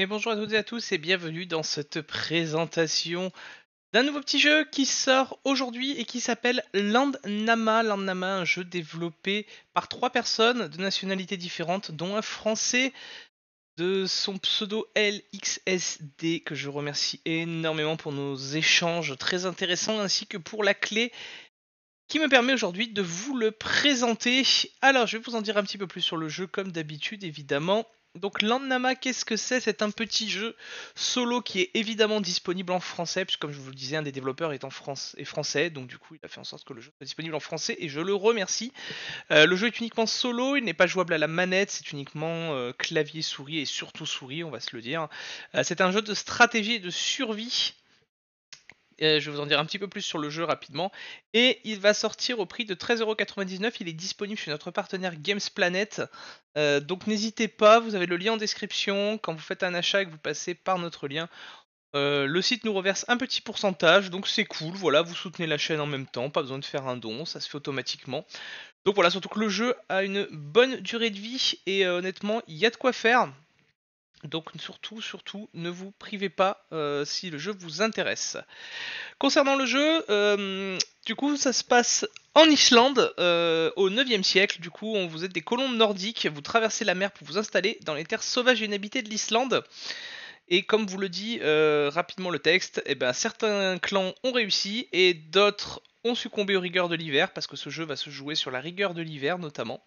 Et bonjour à toutes et à tous et bienvenue dans cette présentation d'un nouveau petit jeu qui sort aujourd'hui et qui s'appelle Land Nama. Land Nama, un jeu développé par trois personnes de nationalités différentes, dont un français de son pseudo LXSD que je remercie énormément pour nos échanges très intéressants ainsi que pour la clé qui me permet aujourd'hui de vous le présenter. Alors je vais vous en dire un petit peu plus sur le jeu comme d'habitude évidemment. Donc Landnama, qu'est-ce que c'est C'est un petit jeu solo qui est évidemment disponible en français, puisque comme je vous le disais, un des développeurs est, en France, et français, donc du coup il a fait en sorte que le jeu soit disponible en français, et je le remercie. Euh, le jeu est uniquement solo, il n'est pas jouable à la manette, c'est uniquement euh, clavier, souris, et surtout souris, on va se le dire. Euh, c'est un jeu de stratégie et de survie euh, je vais vous en dire un petit peu plus sur le jeu rapidement. Et il va sortir au prix de 13,99€. Il est disponible chez notre partenaire Games Planet. Euh, donc n'hésitez pas, vous avez le lien en description. Quand vous faites un achat et que vous passez par notre lien, euh, le site nous reverse un petit pourcentage, donc c'est cool, voilà, vous soutenez la chaîne en même temps, pas besoin de faire un don, ça se fait automatiquement. Donc voilà, surtout que le jeu a une bonne durée de vie et honnêtement, il y a de quoi faire. Donc surtout, surtout, ne vous privez pas euh, si le jeu vous intéresse. Concernant le jeu, euh, du coup, ça se passe en Islande euh, au 9e siècle. Du coup, on vous êtes des colons nordiques, vous traversez la mer pour vous installer dans les terres sauvages et inhabitées de l'Islande. Et comme vous le dit rapidement le texte, eh ben, certains clans ont réussi et d'autres ont succombé aux rigueurs de l'hiver, parce que ce jeu va se jouer sur la rigueur de l'hiver notamment.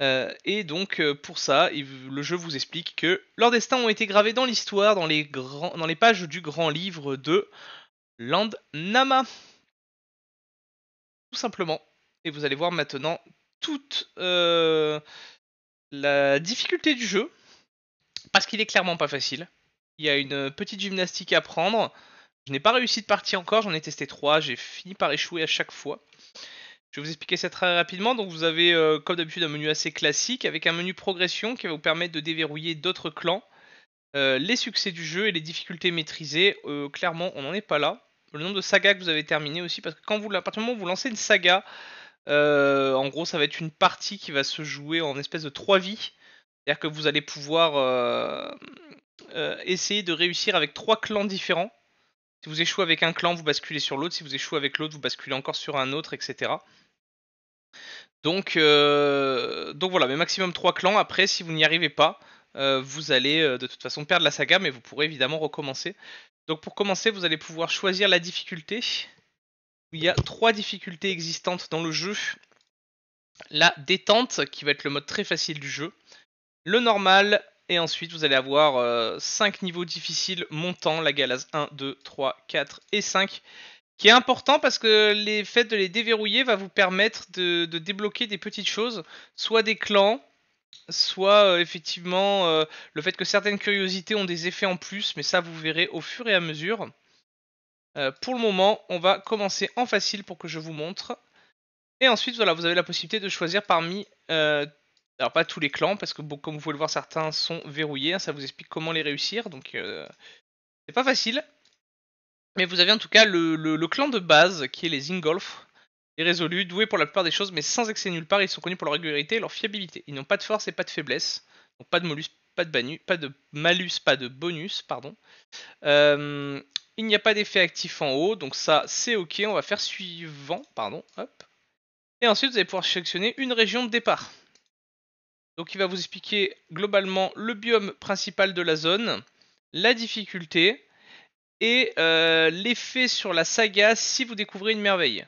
Euh, et donc euh, pour ça, le jeu vous explique que leurs destins ont été gravés dans l'histoire, dans, les pages du grand livre de Land Nama. Tout simplement. Et vous allez voir maintenant toute euh, la difficulté du jeu, parce qu'il est clairement pas facile. Il y a une petite gymnastique à prendre. Je n'ai pas réussi de partie encore, j'en ai testé trois, j'ai fini par échouer à chaque fois. Je vais vous expliquer ça très rapidement. Donc vous avez euh, comme d'habitude un menu assez classique avec un menu progression qui va vous permettre de déverrouiller d'autres clans, euh, les succès du jeu et les difficultés maîtrisées. Euh, clairement on n'en est pas là. Le nombre de sagas que vous avez terminé aussi parce que quand vous, à partir du moment où vous lancez une saga, en gros ça va être une partie qui va se jouer en espèce de trois vies. C'est-à-dire que vous allez pouvoir essayer de réussir avec trois clans différents si vous échouez avec un clan, vous basculez sur l'autre. Si vous échouez avec l'autre, vous basculez encore sur un autre, etc. Donc, euh, donc voilà, mais maximum 3 clans. Après, si vous n'y arrivez pas, euh, vous allez euh, de toute façon perdre la saga, mais vous pourrez évidemment recommencer. Donc pour commencer, vous allez pouvoir choisir la difficulté. Il y a 3 difficultés existantes dans le jeu. La détente, qui va être le mode très facile du jeu. Le normal, et ensuite, vous allez avoir 5 euh, niveaux difficiles montant, la galase 1, 2, 3, 4 et 5, qui est important parce que le fait de les déverrouiller va vous permettre de, débloquer des petites choses, soit des clans, soit euh, effectivement euh, le fait que certaines curiosités ont des effets en plus, mais ça vous verrez au fur et à mesure. pour le moment, on va commencer en facile pour que je vous montre. Et ensuite, voilà, vous avez la possibilité de choisir parmi alors pas tous les clans, parce que comme vous pouvez le voir, certains sont verrouillés. Hein, ça vous explique comment les réussir, donc euh, c'est pas facile. Mais vous avez en tout cas le, clan de base, qui est les Ingolf. est résolu, doués pour la plupart des choses, mais sans excès nulle part, ils sont connus pour leur régularité et leur fiabilité. Ils n'ont pas de force et pas de faiblesse, donc pas de pas de, pas de malus, pas de bonus, pardon. Euh, il n'y a pas d'effet actif en haut, donc ça c'est ok, on va faire suivant, pardon, hop. Et ensuite vous allez pouvoir sélectionner une région de départ. Donc il va vous expliquer globalement le biome principal de la zone, la difficulté et euh, l'effet sur la saga si vous découvrez une merveille.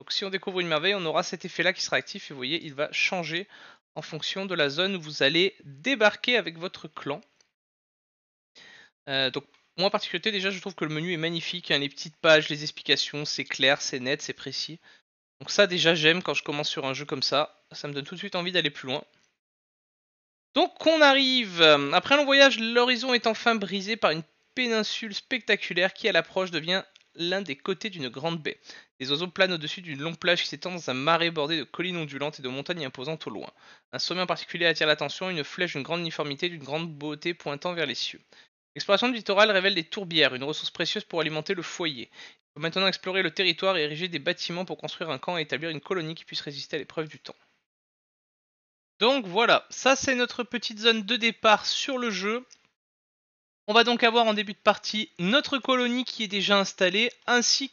Donc si on découvre une merveille, on aura cet effet-là qui sera actif et vous voyez, il va changer en fonction de la zone où vous allez débarquer avec votre clan. Euh, donc moi en particulier déjà je trouve que le menu est magnifique, hein, les petites pages, les explications, c'est clair, c'est net, c'est précis. Donc ça déjà j'aime quand je commence sur un jeu comme ça, ça me donne tout de suite envie d'aller plus loin. Donc on arrive. Après un long voyage, l'horizon est enfin brisé par une péninsule spectaculaire qui à l'approche devient l'un des côtés d'une grande baie. Des oiseaux planent au-dessus d'une longue plage qui s'étend dans un marais bordé de collines ondulantes et de montagnes imposantes au loin. Un sommet en particulier attire l'attention, une flèche d'une grande uniformité, d'une grande beauté pointant vers les cieux. L'exploration du littoral révèle des tourbières, une ressource précieuse pour alimenter le foyer. Il faut maintenant explorer le territoire et ériger des bâtiments pour construire un camp et établir une colonie qui puisse résister à l'épreuve du temps. Donc voilà, ça c'est notre petite zone de départ sur le jeu. On va donc avoir en début de partie notre colonie qui est déjà installée, ainsi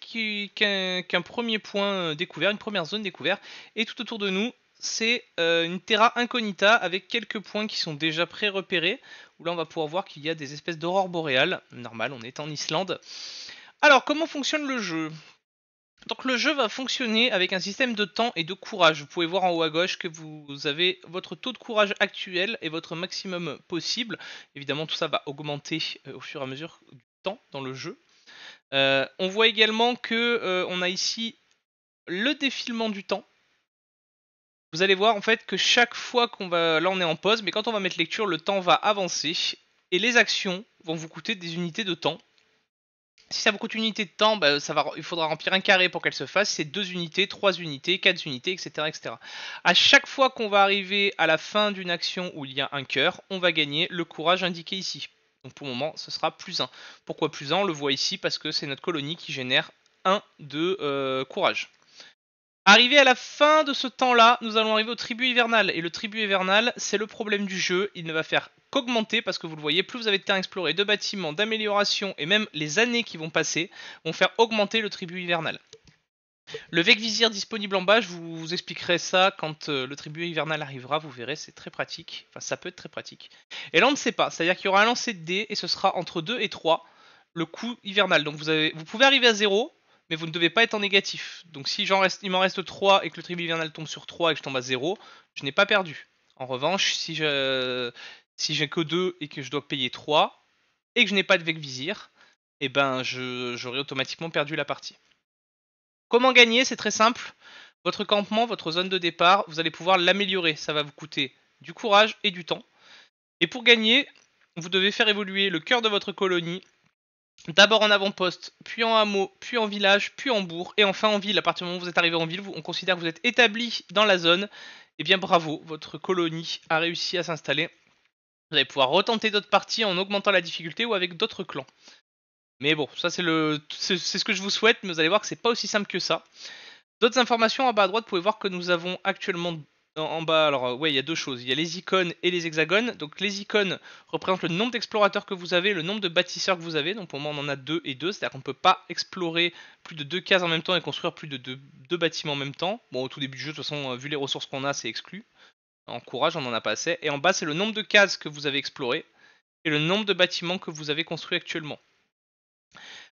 qu'un premier point euh, découvert, une première zone découverte. Et tout autour de nous, c'est euh, une terra incognita avec quelques points qui sont déjà pré-repérés. Où là, on va pouvoir voir qu'il y a des espèces d'aurore boréales. Normal, on est en Islande. Alors, comment fonctionne le jeu donc le jeu va fonctionner avec un système de temps et de courage. Vous pouvez voir en haut à gauche que vous avez votre taux de courage actuel et votre maximum possible. Évidemment tout ça va augmenter euh, au fur et à mesure du temps dans le jeu. Euh, on voit également que euh, on a ici le défilement du temps. Vous allez voir en fait que chaque fois qu'on va... Là on est en pause, mais quand on va mettre lecture, le temps va avancer. Et les actions vont vous coûter des unités de temps si ça vous coûte une unité de temps, bah, il faudra remplir un carré pour qu'elle se fasse. C'est deux unités, trois unités, quatre unités, etc. etc. À chaque fois qu'on va arriver à la fin d'une action où il y a un cœur, on va gagner le courage indiqué ici. Donc pour le moment, ce sera plus 1. Pourquoi plus 1 On le voit ici parce que c'est notre colonie qui génère 1 de euh, courage. Arrivé à la fin de ce temps-là, nous allons arriver au tribut hivernal. Et le tribut hivernal, c'est le problème du jeu. Il ne va faire qu'augmenter parce que vous le voyez, plus vous avez de terrain explorer de bâtiments, d'améliorations et même les années qui vont passer vont faire augmenter le tribut hivernal. Le Vec Vizir disponible en bas, je vous expliquerai ça quand euh, le tribut hivernal arrivera, vous verrez, c'est très pratique. Enfin, ça peut être très pratique. Et là, on ne sait pas, c'est-à-dire qu'il y aura un lancer de dés et ce sera entre 2 et 3 le coût hivernal. Donc vous, vous pouvez arriver à 0, mais vous ne devez pas être en négatif. Donc si reste, il m'en reste 3 et que le tribunal tombe sur 3 et que je tombe à 0, je n'ai pas perdu. En revanche, si j'ai que 2 et que je dois payer 3 et que je n'ai pas de Vec Vizir, eh ben j'aurais automatiquement perdu la partie. Comment gagner C'est très simple. Votre campement, votre zone de départ, vous allez pouvoir l'améliorer. Ça va vous coûter du courage et du temps. Et pour gagner, vous devez faire évoluer le cœur de votre colonie D'abord en avant-poste, puis en hameau, puis en village, puis en bourg, et enfin en ville. À partir du moment où vous êtes arrivé en ville, on considère que vous êtes établi dans la zone. Eh bien bravo, votre colonie a réussi à s'installer. Vous allez pouvoir retenter d'autres parties en augmentant la difficulté ou avec d'autres clans. Mais bon, ça c'est le, c'est ce que je vous souhaite, mais vous allez voir que c'est pas aussi simple que ça. D'autres informations en bas à droite, vous pouvez voir que nous avons actuellement en bas, alors euh, ouais, il y a deux choses. Il y a les icônes et les hexagones. Donc les icônes représentent le nombre d'explorateurs que vous avez, le nombre de bâtisseurs que vous avez. Donc pour moi, on en a deux et deux, c'est-à-dire qu'on ne peut pas explorer plus de deux cases en même temps et construire plus de deux, bâtiments en même temps. Bon, au tout début du jeu, de toute façon, euh, vu les ressources qu'on a, c'est exclu. En courage, on n'en a pas assez. Et en bas, c'est le nombre de cases que vous avez explorées et le nombre de bâtiments que vous avez construits actuellement.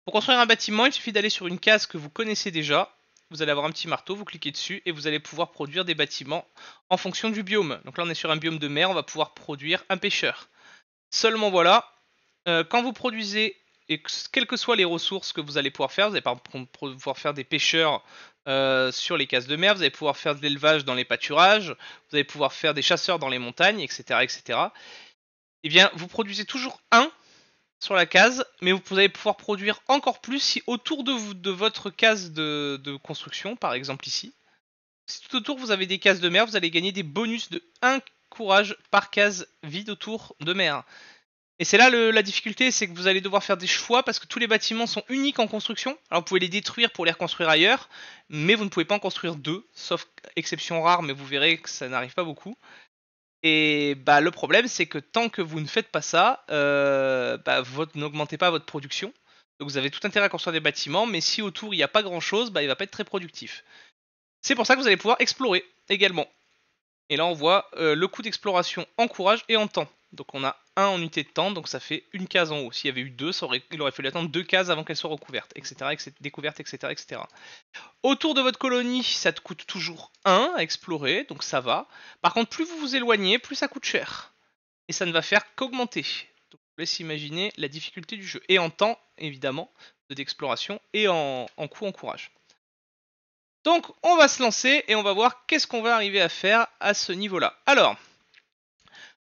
Pour construire un bâtiment, il suffit d'aller sur une case que vous connaissez déjà vous allez avoir un petit marteau, vous cliquez dessus et vous allez pouvoir produire des bâtiments en fonction du biome. Donc là on est sur un biome de mer, on va pouvoir produire un pêcheur. Seulement voilà, euh, quand vous produisez, et quelles que soient les ressources que vous allez pouvoir faire, vous allez pouvoir faire des pêcheurs euh, sur les cases de mer, vous allez pouvoir faire de l'élevage dans les pâturages, vous allez pouvoir faire des chasseurs dans les montagnes, etc. etc. Eh bien vous produisez toujours un sur la case, mais vous allez pouvoir produire encore plus si autour de, vous, de votre case de, construction, par exemple ici, si tout autour vous avez des cases de mer, vous allez gagner des bonus de 1 courage par case vide autour de mer. Et c'est là la difficulté, c'est que vous allez devoir faire des choix parce que tous les bâtiments sont uniques en construction. Alors vous pouvez les détruire pour les reconstruire ailleurs, mais vous ne pouvez pas en construire deux, sauf exception rare, mais vous verrez que ça n'arrive pas beaucoup. Et bah, le problème, c'est que tant que vous ne faites pas ça, euh, bah, n'augmentez pas votre production. Donc vous avez tout intérêt à construire des bâtiments, mais si autour il n'y a pas grand chose, bah, il va pas être très productif. C'est pour ça que vous allez pouvoir explorer également. Et là, on voit euh, le coût d'exploration en courage et en temps. Donc on a 1 en unité de temps, donc ça fait une case en haut. S'il y avait eu 2, aurait, il aurait fallu attendre deux cases avant qu'elles soient recouvertes, etc., etc., découverte, etc., Autour de votre colonie, ça te coûte toujours 1 à explorer, donc ça va. Par contre, plus vous vous éloignez, plus ça coûte cher. Et ça ne va faire qu'augmenter. Donc vous laisse imaginer la difficulté du jeu. Et en temps, évidemment, d'exploration, et en, en coût, en courage. Donc on va se lancer et on va voir qu'est-ce qu'on va arriver à faire à ce niveau-là. Alors...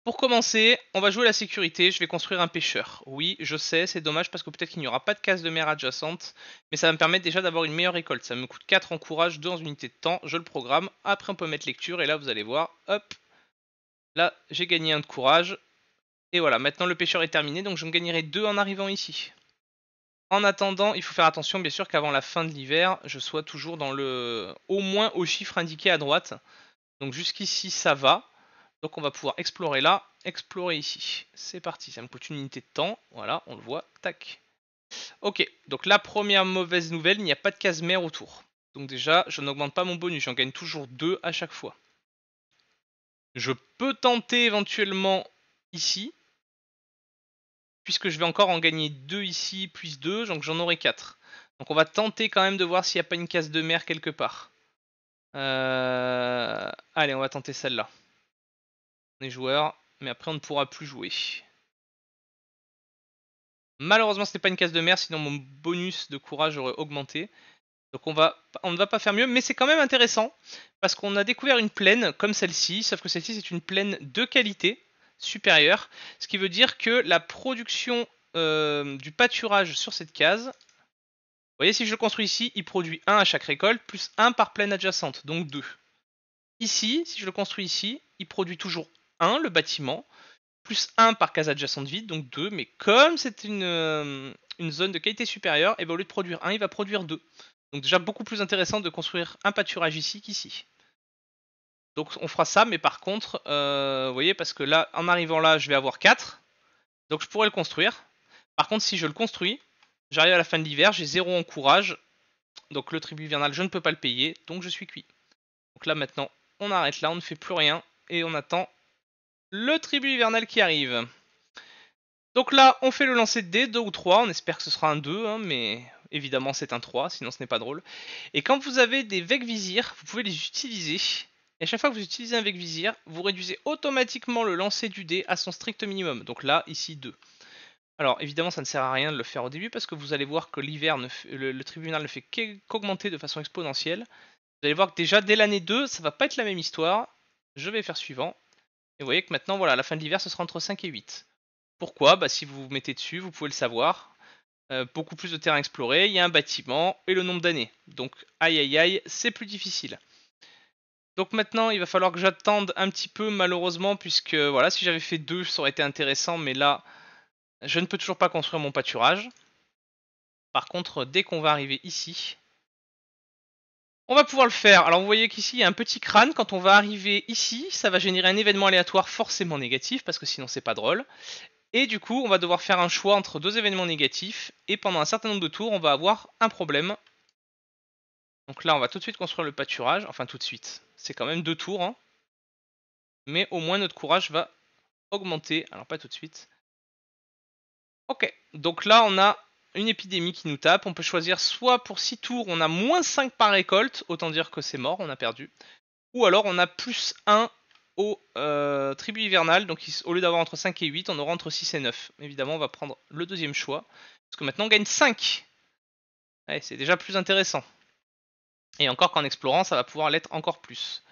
Pour commencer, on va jouer la sécurité, je vais construire un pêcheur. Oui, je sais, c'est dommage parce que peut-être qu'il n'y aura pas de casse de mer adjacente, mais ça va me permettre déjà d'avoir une meilleure récolte. Ça me coûte 4 en courage, 2 en unité de temps, je le programme. Après, on peut mettre lecture et là, vous allez voir, hop, là, j'ai gagné un de courage. Et voilà, maintenant le pêcheur est terminé, donc je me gagnerai 2 en arrivant ici. En attendant, il faut faire attention bien sûr qu'avant la fin de l'hiver, je sois toujours dans le... au moins au chiffre indiqué à droite. Donc jusqu'ici ça va, donc on va pouvoir explorer là, explorer ici. C'est parti, ça me coûte une unité de temps. Voilà, on le voit, tac. Ok, donc la première mauvaise nouvelle, il n'y a pas de case mère autour. Donc déjà, je n'augmente pas mon bonus, j'en gagne toujours deux à chaque fois. Je peux tenter éventuellement ici, puisque je vais encore en gagner deux ici, plus deux, donc j'en aurai 4. Donc on va tenter quand même de voir s'il n'y a pas une case de mer quelque part. Euh, allez, on va tenter celle-là on est joueur, mais après on ne pourra plus jouer. Malheureusement, ce n'est pas une case de mer, sinon mon bonus de courage aurait augmenté. Donc on, ne va pas faire mieux, mais c'est quand même intéressant, parce qu'on a découvert une plaine comme celle-ci, sauf que celle-ci c'est une plaine de qualité supérieure, ce qui veut dire que la production euh, du pâturage sur cette case, vous voyez si je le construis ici, il produit 1 à chaque récolte, plus 1 par plaine adjacente, donc 2. Ici, si je le construis ici, il produit toujours le bâtiment, plus 1 par case adjacente vide, donc 2, mais comme c'est une, euh, une, zone de qualité supérieure, et eh bien au lieu de produire 1, il va produire 2. Donc déjà beaucoup plus intéressant de construire un pâturage ici qu'ici. Donc on fera ça, mais par contre, euh, vous voyez, parce que là, en arrivant là, je vais avoir 4, donc je pourrais le construire. Par contre, si je le construis, j'arrive à la fin de l'hiver, j'ai 0 en courage, donc le tribut hivernal, je ne peux pas le payer, donc je suis cuit. Donc là maintenant, on arrête là, on ne fait plus rien, et on attend le tribut hivernal qui arrive. Donc là, on fait le lancer de dés, 2 ou 3, on espère que ce sera un 2, hein, mais évidemment c'est un 3, sinon ce n'est pas drôle. Et quand vous avez des Vec Vizir, vous pouvez les utiliser. Et à chaque fois que vous utilisez un Vec Vizir, vous réduisez automatiquement le lancer du dé à son strict minimum. Donc là, ici 2. Alors évidemment ça ne sert à rien de le faire au début parce que vous allez voir que l'hiver, le, le, tribunal ne fait qu'augmenter de façon exponentielle. Vous allez voir que déjà dès l'année 2, ça va pas être la même histoire. Je vais faire suivant. Et vous voyez que maintenant, voilà, la fin de l'hiver, ce sera entre 5 et 8. Pourquoi bah, Si vous vous mettez dessus, vous pouvez le savoir. Euh, beaucoup plus de terrain exploré, il y a un bâtiment et le nombre d'années. Donc, aïe aïe aïe, c'est plus difficile. Donc maintenant, il va falloir que j'attende un petit peu, malheureusement, puisque voilà, si j'avais fait deux, ça aurait été intéressant, mais là, je ne peux toujours pas construire mon pâturage. Par contre, dès qu'on va arriver ici, on va pouvoir le faire. Alors vous voyez qu'ici il y a un petit crâne. Quand on va arriver ici, ça va générer un événement aléatoire forcément négatif parce que sinon c'est pas drôle. Et du coup, on va devoir faire un choix entre deux événements négatifs. Et pendant un certain nombre de tours, on va avoir un problème. Donc là, on va tout de suite construire le pâturage. Enfin, tout de suite. C'est quand même deux tours. Hein. Mais au moins, notre courage va augmenter. Alors, pas tout de suite. Ok. Donc là, on a une épidémie qui nous tape. On peut choisir soit pour 6 tours, on a moins 5 par récolte, autant dire que c'est mort, on a perdu. Ou alors on a plus 1 aux euh, tribus hivernales, donc au lieu d'avoir entre 5 et 8, on aura entre 6 et 9. Évidemment, on va prendre le deuxième choix, parce que maintenant on gagne 5. c'est déjà plus intéressant. Et encore qu'en explorant, ça va pouvoir l'être encore plus.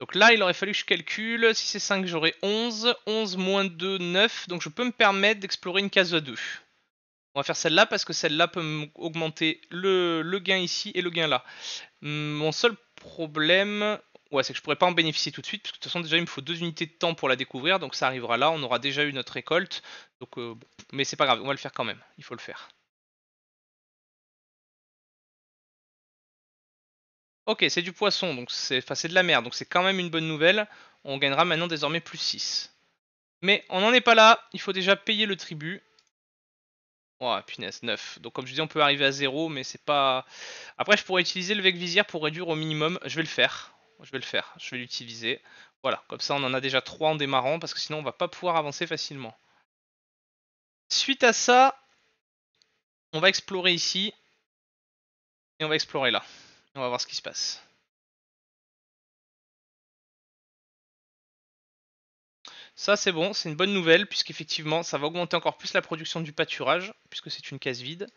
Donc là, il aurait fallu que je calcule. Si c'est 5, j'aurai 11. 11 moins 2, 9. Donc je peux me permettre d'explorer une case à 2. On va faire celle-là parce que celle-là peut augmenter le, gain ici et le gain là. Hum, mon seul problème, c'est que je pourrais pas en bénéficier tout de suite, parce que de toute façon déjà il me faut deux unités de temps pour la découvrir, donc ça arrivera là, on aura déjà eu notre récolte, donc, euh, mais c'est pas grave, on va le faire quand même, il faut le faire. Ok, c'est du poisson, donc c'est de la mer, donc c'est quand même une bonne nouvelle, on gagnera maintenant désormais plus 6. Mais on n'en est pas là, il faut déjà payer le tribut, Oh punaise, 9. Donc comme je dis, on peut arriver à 0, mais c'est pas... Après, je pourrais utiliser le Vec Visière pour réduire au minimum. Je vais le faire. Je vais le faire. Je vais l'utiliser. Voilà, comme ça, on en a déjà 3 en démarrant, parce que sinon, on va pas pouvoir avancer facilement. Suite à ça, on va explorer ici. Et on va explorer là. on va voir ce qui se passe. Ça, c'est bon, c'est une bonne nouvelle, puisqu'effectivement, ça va augmenter encore plus la production du pâturage, puisque c'est une case vide.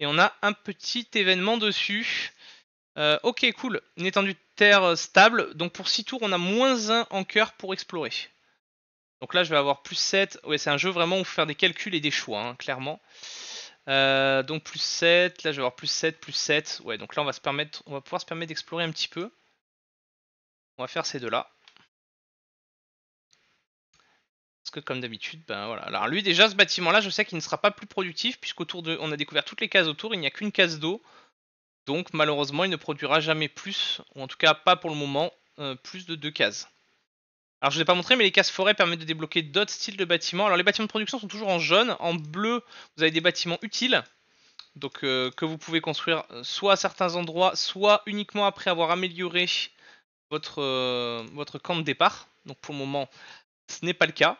Et on a un petit événement dessus. Euh, ok, cool. Une étendue de terre euh, stable. Donc pour 6 tours, on a moins 1 en cœur pour explorer. Donc là, je vais avoir plus 7. Ouais, c'est un jeu vraiment où faire des calculs et des choix, hein, clairement. Euh, donc plus 7. Là, je vais avoir plus 7, plus 7. Ouais, donc là, on va, se permettre, on va pouvoir se permettre d'explorer un petit peu. On va faire ces deux-là. Parce que comme d'habitude, ben voilà. Alors lui déjà, ce bâtiment-là, je sais qu'il ne sera pas plus productif puisqu'autour de, on a découvert toutes les cases autour, il n'y a qu'une case d'eau. Donc malheureusement, il ne produira jamais plus, ou en tout cas pas pour le moment, euh, plus de deux cases. Alors je ne vous ai pas montré, mais les cases forêt permettent de débloquer d'autres styles de bâtiments. Alors les bâtiments de production sont toujours en jaune, en bleu, vous avez des bâtiments utiles. Donc euh, que vous pouvez construire soit à certains endroits, soit uniquement après avoir amélioré votre, euh, votre camp de départ. Donc pour le moment, ce n'est pas le cas.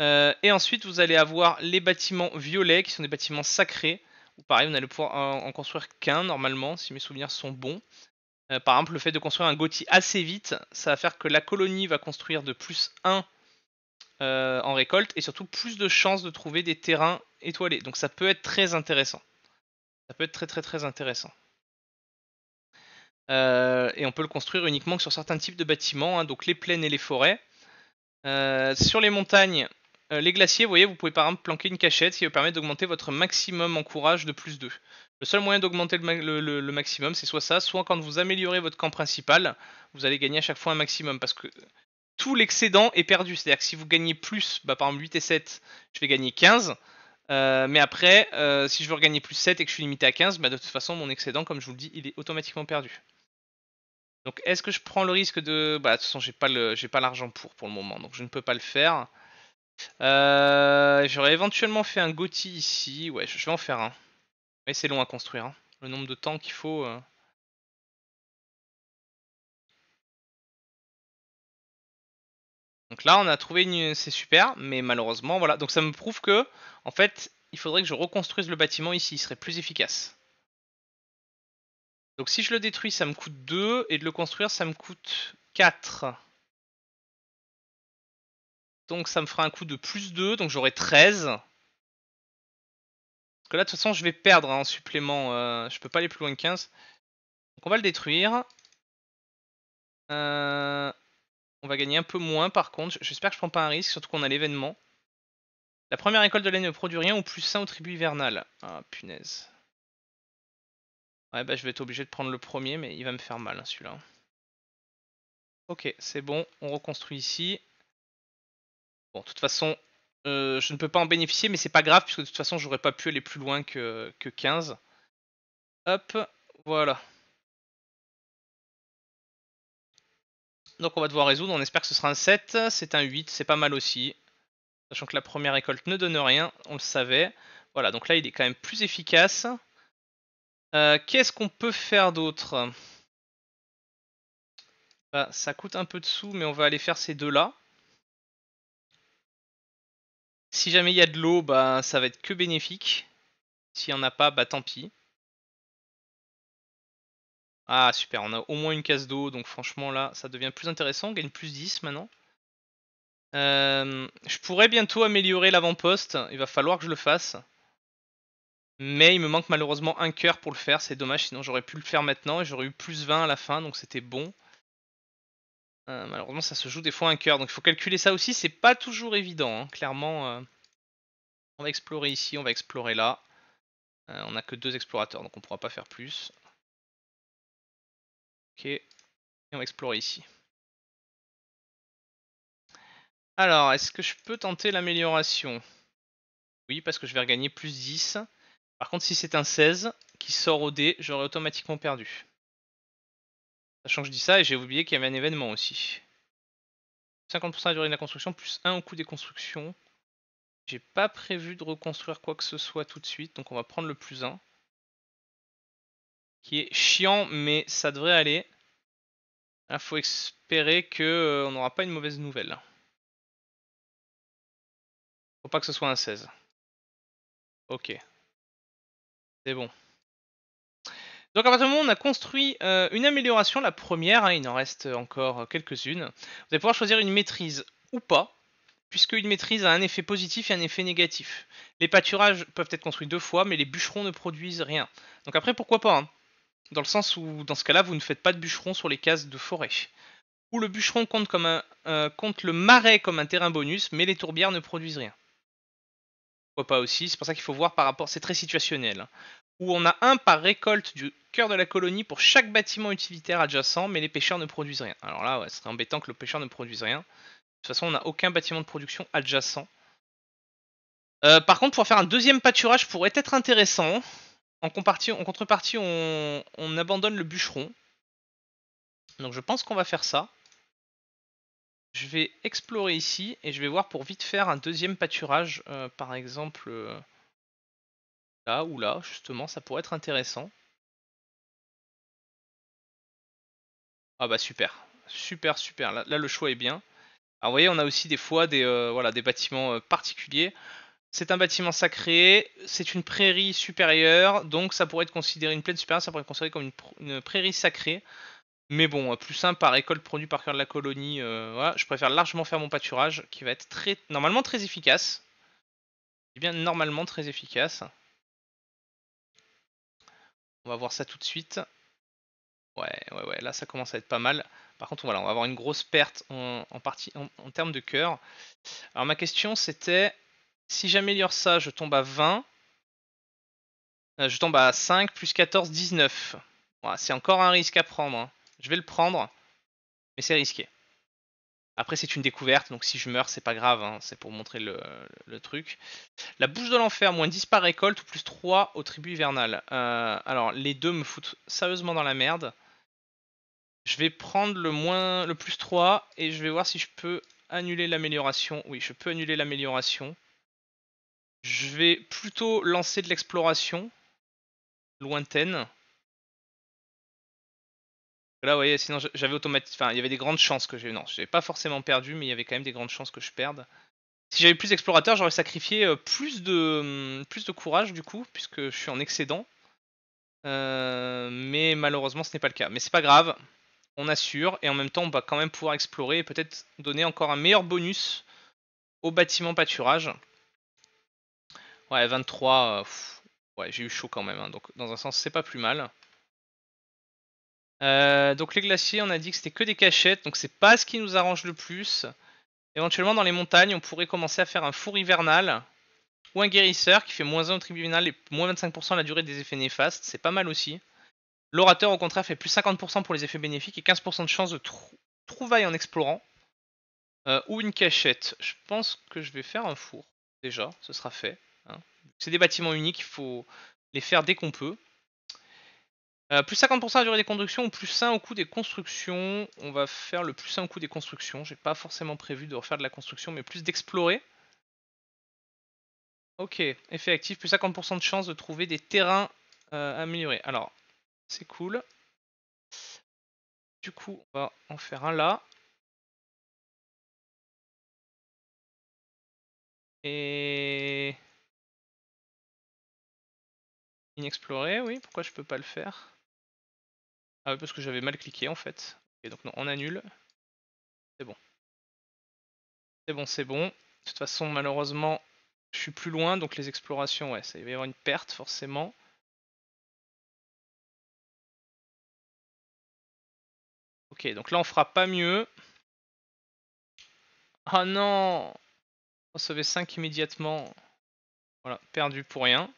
Euh, et ensuite, vous allez avoir les bâtiments violets, qui sont des bâtiments sacrés. Ou pareil, on n'allez pouvoir en, construire qu'un, normalement, si mes souvenirs sont bons. Euh, par exemple, le fait de construire un Gothi assez vite, ça va faire que la colonie va construire de plus 1 euh, en récolte, et surtout plus de chances de trouver des terrains étoilés. Donc ça peut être très intéressant. Ça peut être très très très intéressant. et on peut le construire uniquement sur certains types de bâtiments, hein, donc les plaines et les forêts. sur les montagnes, euh, les glaciers, vous voyez, vous pouvez par exemple planquer une cachette qui vous permet d'augmenter votre maximum en courage de plus 2. Le seul moyen d'augmenter le, maximum, c'est soit ça, soit quand vous améliorez votre camp principal, vous allez gagner à chaque fois un maximum parce que tout l'excédent est perdu. C'est-à-dire que si vous gagnez plus, bah, par exemple 8 et 7, je vais gagner 15. Euh, mais après, euh, si je veux regagner plus 7 et que je suis limité à 15, bah, de toute façon, mon excédent, comme je vous le dis, il est automatiquement perdu. Donc est-ce que je prends le risque de... Bah, de toute façon, j'ai pas l'argent pour pour le moment, donc je ne peux pas le faire. Euh, j'aurais éventuellement fait un gothi ici. Ouais, je vais en faire un. Mais c'est long à construire. Hein. Le nombre de temps qu'il faut. Euh. Donc là, on a trouvé une. C'est super, mais malheureusement, voilà. Donc ça me prouve que, en fait, il faudrait que je reconstruise le bâtiment ici. Il serait plus efficace. Donc si je le détruis, ça me coûte 2. Et de le construire, ça me coûte 4. Donc ça me fera un coup de plus 2, donc j'aurai 13. Parce que là, de toute façon, je vais perdre hein, en supplément. Euh, je peux pas aller plus loin que 15. Donc on va le détruire. Euh, on va gagner un peu moins par contre. J'espère que je prends pas un risque, surtout qu'on a l'événement. La première école de l'année ne produit rien ou plus 1 au tribus hivernales. Ah punaise. Ouais bah je vais être obligé de prendre le premier mais il va me faire mal hein, celui-là. Ok c'est bon, on reconstruit ici. Bon, de toute façon, euh, je ne peux pas en bénéficier, mais c'est pas grave, puisque de toute façon, j'aurais pas pu aller plus loin que, 15. Hop, voilà. Donc on va devoir résoudre, on espère que ce sera un 7, c'est un 8, c'est pas mal aussi. Sachant que la première récolte ne donne rien, on le savait. Voilà, donc là il est quand même plus efficace. Euh, qu'est-ce qu'on peut faire d'autre bah, Ça coûte un peu de sous, mais on va aller faire ces deux-là. Si jamais il y a de l'eau, bah, ça va être que bénéfique. S'il n'y en a pas, bah tant pis. Ah super, on a au moins une case d'eau, donc franchement là, ça devient plus intéressant. On gagne plus 10 maintenant. Euh, je pourrais bientôt améliorer l'avant-poste, il va falloir que je le fasse. Mais il me manque malheureusement un cœur pour le faire, c'est dommage, sinon j'aurais pu le faire maintenant et j'aurais eu plus 20 à la fin, donc c'était bon. Euh, malheureusement, ça se joue des fois un cœur. Donc il faut calculer ça aussi. C'est pas toujours évident. Hein. Clairement, euh, on va explorer ici, on va explorer là. Euh, on n'a que deux explorateurs, donc on pourra pas faire plus. Ok. Et on va explorer ici. Alors, est-ce que je peux tenter l'amélioration Oui, parce que je vais regagner plus 10. Par contre, si c'est un 16 qui sort au dé, j'aurai automatiquement perdu dis ça, et j'ai oublié qu'il y avait un événement aussi. 50% à durée de la construction, plus 1 au coût des constructions. J'ai pas prévu de reconstruire quoi que ce soit tout de suite, donc on va prendre le plus 1. Qui est chiant, mais ça devrait aller. Il faut espérer qu'on euh, n'aura pas une mauvaise nouvelle. Faut pas que ce soit un 16. Ok. C'est bon. Donc à partir du moment où on a construit euh, une amélioration, la première, hein, il en reste encore euh, quelques-unes, vous allez pouvoir choisir une maîtrise ou pas, puisque une maîtrise a un effet positif et un effet négatif. Les pâturages peuvent être construits deux fois, mais les bûcherons ne produisent rien. Donc après, pourquoi pas hein, Dans le sens où, dans ce cas-là, vous ne faites pas de bûcherons sur les cases de forêt. Ou le bûcheron compte, comme un, euh, compte le marais comme un terrain bonus, mais les tourbières ne produisent rien. Pourquoi pas aussi C'est pour ça qu'il faut voir par rapport... C'est très situationnel. Hein où on a un par récolte du cœur de la colonie pour chaque bâtiment utilitaire adjacent, mais les pêcheurs ne produisent rien. Alors là, ouais, ce serait embêtant que le pêcheur ne produise rien. De toute façon, on n'a aucun bâtiment de production adjacent. Euh, par contre, pour faire un deuxième pâturage pourrait être intéressant. En, contrepartie, on, abandonne le bûcheron. Donc je pense qu'on va faire ça. Je vais explorer ici et je vais voir pour vite faire un deuxième pâturage, euh, par exemple... Euh, Là ou là, justement, ça pourrait être intéressant. Ah bah super, super, super. Là, là le choix est bien. Alors vous voyez, on a aussi des fois des, euh, voilà, des bâtiments euh, particuliers. C'est un bâtiment sacré, c'est une prairie supérieure, donc ça pourrait être considéré une plaine supérieure, ça pourrait être considéré comme une, prairie sacrée. Mais bon, euh, plus simple par école, produit par cœur de la colonie, voilà, je préfère largement faire mon pâturage qui va être très normalement très efficace. Et eh bien normalement très efficace. On va voir ça tout de suite. Ouais, ouais, ouais, là ça commence à être pas mal. Par contre, voilà, on va avoir une grosse perte en, partie, en, termes de cœur. Alors ma question c'était, si j'améliore ça, je tombe à 20. Euh, je tombe à 5, plus 14, 19. c'est encore un risque à prendre. Hein. Je vais le prendre, mais c'est risqué. Après, c'est une découverte, donc si je meurs, c'est pas grave, hein, c'est pour montrer le, truc. La bouche de l'enfer, moins 10 par récolte, ou plus 3 au tribut hivernal. Euh, alors, les deux me foutent sérieusement dans la merde. Je vais prendre le, moins, le plus 3 et je vais voir si je peux annuler l'amélioration. Oui, je peux annuler l'amélioration. Je vais plutôt lancer de l'exploration lointaine. Là, vous voyez, sinon j'avais automatiquement il y avait des grandes chances que j'ai. Non, j'avais pas forcément perdu, mais il y avait quand même des grandes chances que je perde. Si j'avais plus d'explorateurs, j'aurais sacrifié euh, plus de, hum, plus de courage du coup, puisque je suis en excédent. Euh, mais malheureusement, ce n'est pas le cas. Mais c'est pas grave, on assure et en même temps, on va quand même pouvoir explorer et peut-être donner encore un meilleur bonus au bâtiment pâturage. Ouais, 23, euh, ouais, j'ai eu chaud quand même, hein, donc dans un sens, c'est pas plus mal. Euh, donc les glaciers, on a dit que c'était que des cachettes, donc c'est pas ce qui nous arrange le plus. Éventuellement dans les montagnes, on pourrait commencer à faire un four hivernal ou un guérisseur qui fait moins 1 au tribunal et moins 25% la durée des effets néfastes, c'est pas mal aussi. L'orateur au contraire fait plus 50% pour les effets bénéfiques et 15% de chance de trouvaille en explorant. Euh, ou une cachette. Je pense que je vais faire un four déjà, ce sera fait. Hein. C'est des bâtiments uniques, il faut les faire dès qu'on peut. Euh, plus 50% à durée des constructions ou plus 1 au coût des constructions. On va faire le plus 1 au coût des constructions. J'ai pas forcément prévu de refaire de la construction, mais plus d'explorer. Ok, effet actif, plus 50% de chance de trouver des terrains euh, améliorés. Alors, c'est cool. Du coup, on va en faire un là. Et... Inexploré, oui, pourquoi je peux pas le faire ah parce que j'avais mal cliqué en fait. Et donc non, on annule. C'est bon. C'est bon, c'est bon. De toute façon, malheureusement, je suis plus loin, donc les explorations, ouais, ça, va y avoir une perte forcément. Ok, donc là on fera pas mieux. Ah non. On Recevez 5 immédiatement. Voilà, perdu pour rien.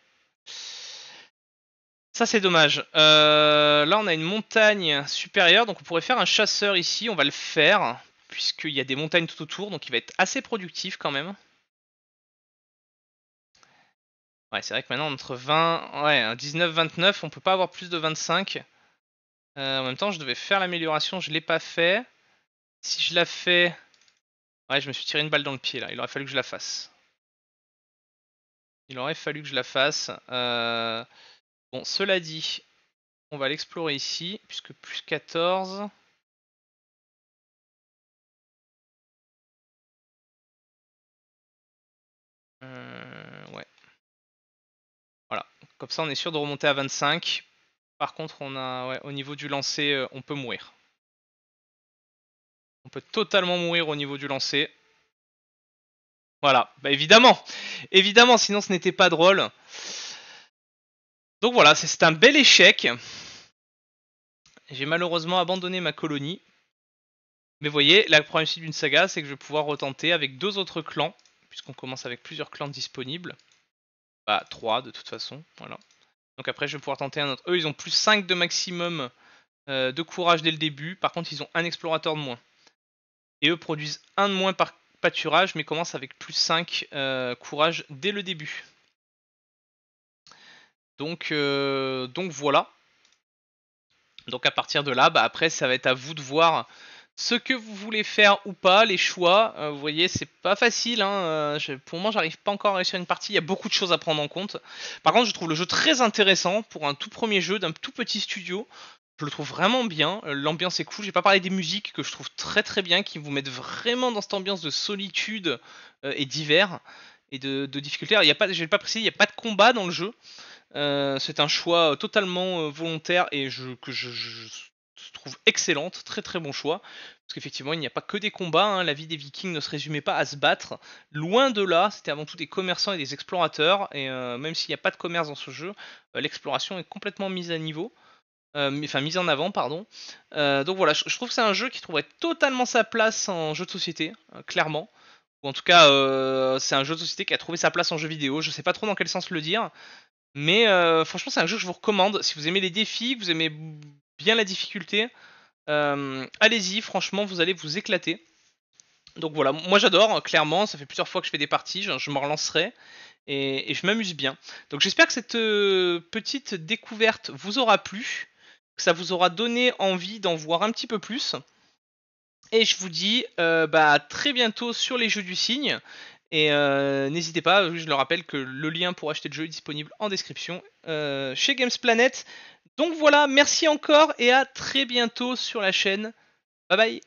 Ça c'est dommage. Euh, là on a une montagne supérieure, donc on pourrait faire un chasseur ici, on va le faire, puisqu'il y a des montagnes tout autour, donc il va être assez productif quand même. Ouais, c'est vrai que maintenant entre 20, ouais, 19-29, on peut pas avoir plus de 25. Euh, en même temps, je devais faire l'amélioration, je l'ai pas fait. Si je la fais, ouais, je me suis tiré une balle dans le pied là. Il aurait fallu que je la fasse. Il aurait fallu que je la fasse. Euh, Bon, cela dit, on va l'explorer ici, puisque plus 14. Euh, ouais. Voilà, comme ça on est sûr de remonter à 25. Par contre, on a, ouais, au niveau du lancer, euh, on peut mourir. On peut totalement mourir au niveau du lancer. Voilà, bah évidemment, évidemment, sinon ce n'était pas drôle. Donc voilà, c'est un bel échec. J'ai malheureusement abandonné ma colonie. Mais vous voyez, la problématique d'une saga, c'est que je vais pouvoir retenter avec deux autres clans, puisqu'on commence avec plusieurs clans disponibles. Bah, trois de toute façon, voilà. Donc après, je vais pouvoir tenter un autre. Eux, ils ont plus 5 de maximum euh, de courage dès le début. Par contre, ils ont un explorateur de moins. Et eux produisent un de moins par pâturage, mais commencent avec plus 5 euh, courage dès le début. Euh, donc, voilà. Donc à partir de là, bah, après, ça va être à vous de voir ce que vous voulez faire ou pas, les choix. Euh, vous voyez, c'est pas facile. Hein. Euh, pour moi, j'arrive pas encore à réussir une partie. Il y a beaucoup de choses à prendre en compte. Par contre, je trouve le jeu très intéressant pour un tout premier jeu d'un tout petit studio. Je le trouve vraiment bien. L'ambiance est cool. J'ai pas parlé des musiques que je trouve très très bien, qui vous mettent vraiment dans cette ambiance de solitude et d'hiver et de, difficultés, difficulté. Alors, il y a pas, j'ai pas précisé, il n'y a pas de combat dans le jeu. Euh, c'est un choix euh, totalement euh, volontaire et je, que je, trouve excellente, très très bon choix. Parce qu'effectivement, il n'y a pas que des combats, hein. la vie des vikings ne se résumait pas à se battre. Loin de là, c'était avant tout des commerçants et des explorateurs, et même s'il n'y a pas de commerce dans ce jeu, l'exploration est complètement mise à niveau. enfin, mise en avant, pardon. donc voilà, je, trouve que c'est un jeu qui trouverait totalement sa place en jeu de société, clairement. Ou en tout cas, c'est un jeu de société qui a trouvé sa place en jeu vidéo. Je sais pas trop dans quel sens le dire, mais euh, franchement, c'est un jeu que je vous recommande. Si vous aimez les défis, vous aimez bien la difficulté, euh, allez-y, franchement, vous allez vous éclater. Donc voilà, moi j'adore, clairement, ça fait plusieurs fois que je fais des parties, je, me relancerai et, je m'amuse bien. Donc j'espère que cette euh, petite découverte vous aura plu, que ça vous aura donné envie d'en voir un petit peu plus. Et je vous dis bah, très bientôt sur les jeux du cygne. Et euh, n'hésitez pas, je le rappelle que le lien pour acheter le jeu est disponible en description euh, chez Gamesplanet Donc voilà, merci encore et à très bientôt sur la chaîne. Bye bye